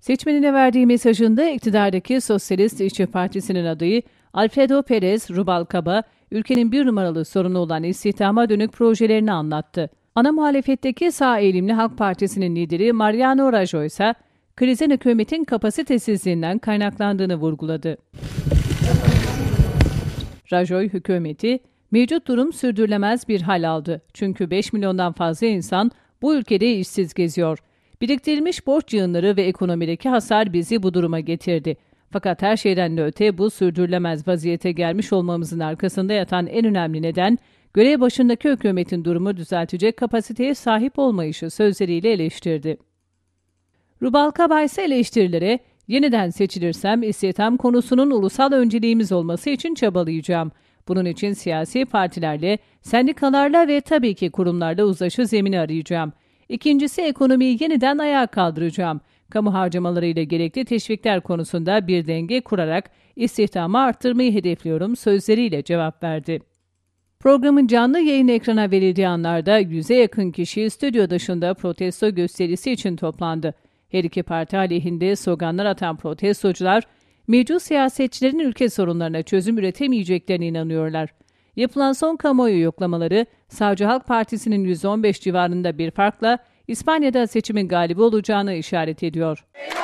Seçmenine verdiği mesajında iktidardaki Sosyalist İşçi Partisi'nin adayı Alfredo Perez Rubalcaba, ülkenin bir numaralı sorunu olan istihdama dönük projelerini anlattı. Ana muhalefetteki sağ eğilimli Halk Partisi'nin lideri Mariano Rajoy ise krizin hükümetin kapasitesizliğinden kaynaklandığını vurguladı. Rajoy hükümeti, mevcut durum sürdürülemez bir hal aldı. Çünkü 5 milyondan fazla insan bu ülkede işsiz geziyor. Biriktirilmiş borç yığınları ve ekonomideki hasar bizi bu duruma getirdi. Fakat her şeyden de öte bu sürdürülemez vaziyete gelmiş olmamızın arkasında yatan en önemli neden, görev başındaki hükümetin durumu düzeltecek kapasiteye sahip olmayışı sözleriyle eleştirdi. Rubalkaba ise eleştirilere, yeniden seçilirsem istihdam konusunun ulusal önceliğimiz olması için çabalayacağım. Bunun için siyasi partilerle, sendikalarla ve tabii ki kurumlarla uzlaşı zemini arayacağım. İkincisi ekonomiyi yeniden ayağa kaldıracağım. Kamu harcamalarıyla gerekli teşvikler konusunda bir denge kurarak istihdamı arttırmayı hedefliyorum sözleriyle cevap verdi. Programın canlı yayın ekrana verildiği anlarda yüze yakın kişi stüdyo dışında protesto gösterisi için toplandı. Her iki parti aleyhinde sloganlar atan protestocular Mevcut siyasetçilerin ülke sorunlarına çözüm üretemeyeceklerine inanıyorlar. Yapılan son kamuoyu yoklamaları Savcı Halk Partisi'nin 15 civarında bir farkla İspanya'da seçimin galibi olacağını işaret ediyor. Eyvah!